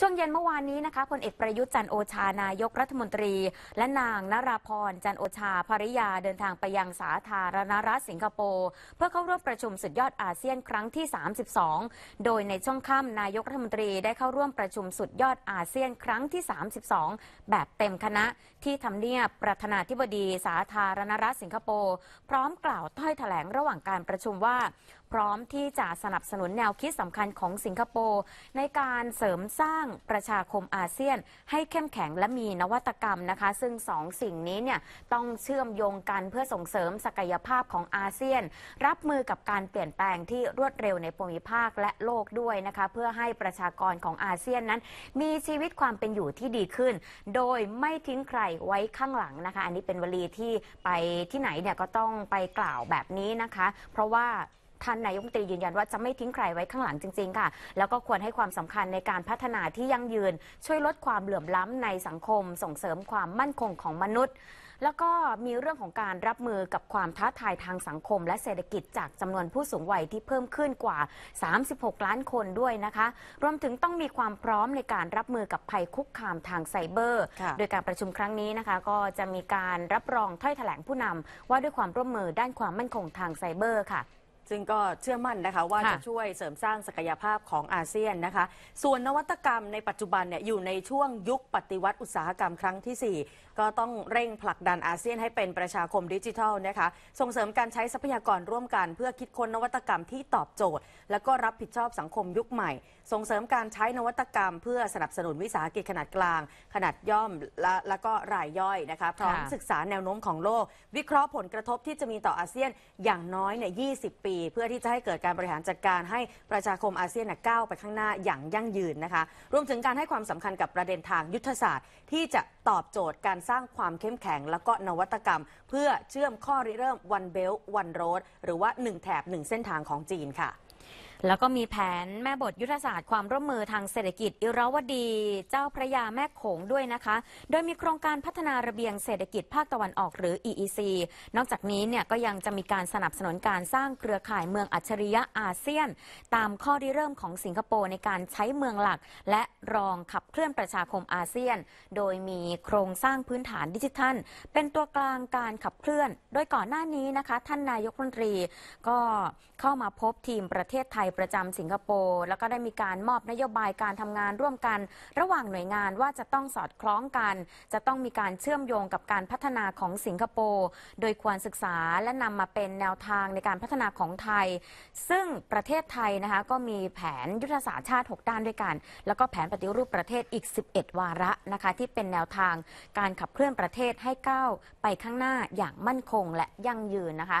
ช่วงเย็นเมื่อวานนี้นะคะพลเอกประยุทธ์จันโอชานายกรัฐมนตรี และนางนราพรจันโอชาภริยาเดินทางไปยังสาธารณรัฐสิงคโปร์เพื่อเข้าร่วมประชุมสุดยอดอาเซียน ครั้งที่ 32 โดยในช่วงค่ำนายกรัฐมนตรีได้เข้าร่วมประชุมสุดยอดอาเซียน ครั้งที่ 32 แบบเต็มคณะที่ทำเนียบประธานาธิบดี สาธารณรัฐสิงคโปร์พร้อมกล่าวถ้อยแถลงระหว่างการประชุมว่า พร้อมที่จะสนับสนุนแนวคิดสำคัญของสิงคโปร์ในการเสริมสร้างางประชาคมอาเซียนให้เข้มแข็งและมีนวัตกรรมนะคะ ซึ่งสองสิ่งนี้เนี่ยต้องเชื่อมโยงกันเพื่อส่งเสริมศักยภาพของอาเซียน รับมือกับการเปลี่ยนแปลงที่รวดเร็วในภูมิภาคและโลกด้วยนะคะเพื่อให้ประชากรของอาเซียนนั้น มีชีวิตความเป็นอยู่ที่ดีขึ้น โดยไม่ทิ้งใครไว้ข้างหลังนะคะ อันนี้เป็นวลีที่ไปที่ไหนเนี่ยก็ต้องไปกล่าวแบบนี้นะคะ เพราะว่าท่านนายกตรียืนยันว่าจะไม่ทิ้งใครไว้ข้างหลังจริงๆค่ะ แล้วก็ควรให้ความสำคัญในการพัฒนาที่ยั่งยืน ช่วยลดความเหลื่อมล้ำในสังคมส่งเสริมความมั่นคงของมนุษย์ แล้วก็มีเรื่องของการรับมือกับความท้าทายทางสังคมและเศรษฐกิจจากจำนวนผู้สูงวัยที่เพิ่มขึ้นกว่า 36 ล้านคนด้วยนะคะ รวมถึงต้องมีความพร้อมในการรับมือกับภัยคุกคามทางไซเบอร์ โดยการประชุมครั้งนี้นะคะ ก็จะมีการรับรองถ้อยแถลงผู้นำ ว่าด้วยความร่วมมือด้านความมั่นคงทางไซเบอร์ค่ะซึ่งก็เชื่อมั่นนะคะว่าจะช่วยเสริมสร้างศักยภาพของอาเซียนนะคะ ส่วนนวัตกรรมในปัจจุบันเนี่ยอยู่ในช่วงยุคปฏิวัติอุตสาหกรรมครั้งที่ 4 ก็ต้องเร่งผลักดันอาเซียนให้เป็นประชาคมดิจิทัลนะคะ ส่งเสริมการใช้ทรัพยากรร่วมกันเพื่อคิดค้นนวัตกรรมที่ตอบโจทย์ และก็รับผิดชอบสังคมยุคใหม่ ส่งเสริมการใช้นวัตกรรม เพื่อสนับสนุนวิสาหกิจขนาดกลาง ขนาดย่อมและและก็รายย่อยนะคะพร้อมศึกษาแนวโน้มของโลก วิเคราะห์ผลกระทบที่จะมีต่ออาเซียนอย่างน้อยเนี่ย20ปีีเพื่อที่จะให้เกิดการบริหารจัดการให้ประชาคมอาเซียนก้าวไปข้างหน้าอย่างยั่งยืนนะคะ รวมถึงการให้ความสำคัญกับประเด็นทางยุทธศาสตร์ที่จะตอบโจทย์การสร้างความเข้มแข็งและก็นวัตกรรม เพื่อเชื่อมข้อริเริ่ม One Belt One Road หรือว่า1แถบ1 เส้นทางของจีนค่ะแล้วก็มีแผนแม่บทยุทธศาสตร์ความร่วมมือทางเศรษฐกิจอิราวดีเจ้าพระยาแม่โขงด้วยนะคะ โดยมีโครงการพัฒนาระเบียงเศรษฐกิจภาคตะวันออกหรือ EEC นอกจากนี้เนี่ยก็ยังจะมีการสนับสนุนการสร้างเครือข่ายเมืองอัจฉริยะอาเซียน ตามข้อีิเริ่มของสิงคโปร์ในการใช้เมืองหลัก และรองขับเคลื่อนประชาคมอาเซียน โดยมีโครงสร้างพื้นฐานดิจิทัล เป็นตัวกลางการขับเคลื่อน โดยก่อนหน้านี้นะคะท่านนายกรัฐมนตรี ก็เข้ามาพบทีมประเทศไทยประจำสิงคโปร์แล้วก็ได้มีการมอบนโยบายการทำงานร่วมกัน ระหว่างหน่วยงานว่าจะต้องสอดคล้องกัน จะต้องมีการเชื่อมโยงกับการพัฒนาของสิงคโปร์โดยควรศึกษาและนำมาเป็นแนวทางในการพัฒนาของไทย ซึ่งประเทศไทยนะคะก็มีแผนยุทธศาสตร์ชาติ 6 ด้านด้วยกัน แล้วก็แผนปฏิรูปประเทศอีก 11 วาระนะคะ ที่เป็นแนวทางการขับเคลื่อนประเทศให้ก้าวไปข้างหน้าอย่างมั่นคงและยั่งยืนนะคะ